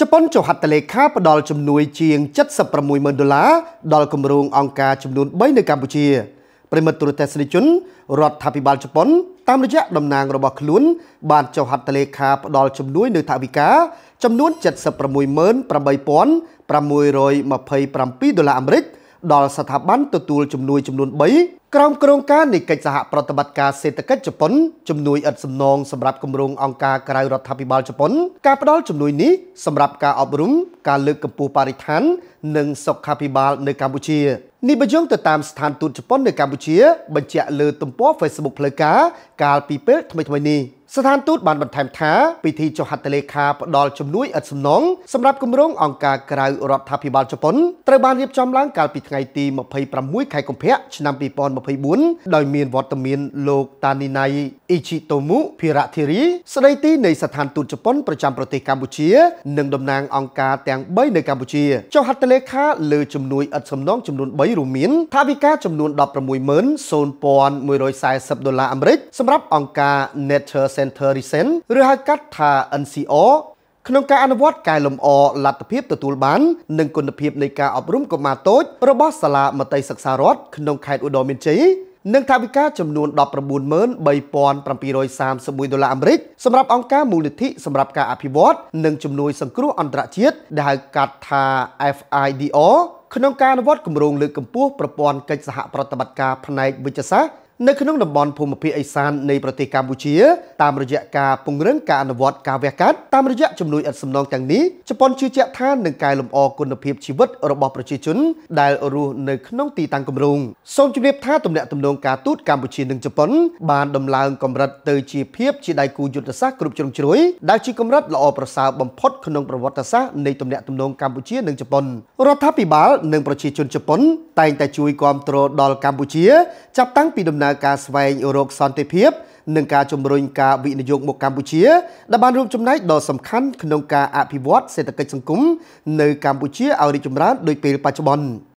ជប៉ុនចុះហត្ថលេខាផ្ដល់ជំនួយជាង76,000ដុល្លារដល់គម្រោងអង្គការចំនួន3នៅកម្ពុជាប្រិមត្តទូរទស្សនិកជនរដ្ឋាភិបាលជប៉ុនតាមរយៈតំណាងរបស់ខ្លួនបានចុះហត្ថលេខាផ្ដល់ជំនួយនៅថវិកាចំនួន76,827ដុល្លារអាមេរិកដល់ស្ថាប័នទទួលជំនួយចំនួន3ក្រោមក្រងការនៃកិច្ចសហប្រតិបត្តិការសេដ្ឋកិច្ចជប៉ុនជំនួយឥតសំណងសម្រាប់គម្រោងអង្គការក្រៅរដ្ឋាភិបាលជប៉ុន ការផ្ដល់ជំនួយនេះសម្រាប់ការអប់រំការលើកកម្ពស់បរិស្ថាននិងសុខាភិបាលនៅកម្ពុជានេះបញ្យងទៅតាមស្ថានទូតជប៉ុននៅកម្ពុជាបញ្ជាក់លើទំព័រ Facebook ផ្លូវការកាលពីពេលថ្មីៗនេះ។ស្ថានទូតបានបន្ថែមថាពិធីចុះហត្ថលេខាផ្ដល់ជំនួយឥតសំណងសម្រាប់គម្រោងអង្គការក្រៅរដ្ឋាភិបាលជប៉ុនត្រូវបានរៀបចំឡើងកាលពីថ្ងៃទី26ខែកុម្ភៈឆ្នាំ2024ដោយមានវត្តមានលោកតានីណៃអ៊ីជីតូមុភិរៈធីរីស្ដីទីនៃស្ថានទូតជប៉ុនប្រចាំប្រទេសកម្ពុជានិងតំណាងអង្គការទាំង3នៅកម្ពុជាចុះហត្ថលេខាលើជំនួយឥតសំណងចំនួន3រួមមានថវិកាចំនួន160,140ដុល្លារអាមេរិកសម្រាប់អង្គការ Nature Center Recent ឬហៅកាត់ថា NCR ក្នុងការអនុវត្តកែលម្អលទ្ធភាពទទួលបាននិងគុណភាពនៃការអប់រំកុមារតូចរបស់សាលាមត្តេយ្យសិក្សារដ្ឋក្នុងខេត្តឧត្តរមានជ័យនិងថវិកាចំនួន193,731ដុល្លារអាមេរិកសម្រាប់អង្គការមូលនិធិសម្រាប់ការអភិវឌ្ឍនិងជំនួយសង្គ្រោះអន្តរជាតិដែលហៅកាត់ថា FIDO ក្នុងការអនុវត្តគម្រោងលើកកម្ពស់ប្រព័ន្ធកិច្ចសហប្រតិបត្តិការផ្នែកវិទ្យាសាស្ត្រនៅក្នុងតំបន់ភូមិភាគឦសាននៃប្រទេសកម្ពុជាតាមរយៈការពង្រឹងការអនុវត្តការវះកាត់តាមរយៈជំនួយឥតសំណងទាំងនេះជប៉ុនជឿជាក់ថានឹងកែលម្អគុណភាពជីវិតរបស់ប្រជាជនដែលរស់នៅក្នុងទីតាំងគម្រោងសូមជម្រាបថាទំនាក់ទំនងការទូតកម្ពុជានិងជប៉ុនបានដំឡើងកម្រិតទៅជាភាពជាដៃគូយុទ្ធសាស្ត្រគ្រប់ជ្រុងជ្រោយដែលជាកម្រិតល្អប្រសើរបំផុតក្នុងប្រវត្តិសាស្ត្រនៃទំនាក់ទំនងកម្ពុជានិងជប៉ុនរដ្ឋាភិបាលនិងប្រជាជនជប៉ុនតែងតែជួយគាំទ្រដល់កម្ពុជាចាប់តាំងពីដំណើរណើរការស្វែងរកសន្តិភាពនិងការជំរុញការវិនិយោគមកកម្ពុជាដែលបានរួមចំណែកដ៏សំខាន់ក្នុងការអភិវឌ្ឍសេដ្ឋកិច្ចសង្គមនៅកម្ពុជាឲ្យរីកចម្រើនដូចពេលបច្ចុប្បន្ន។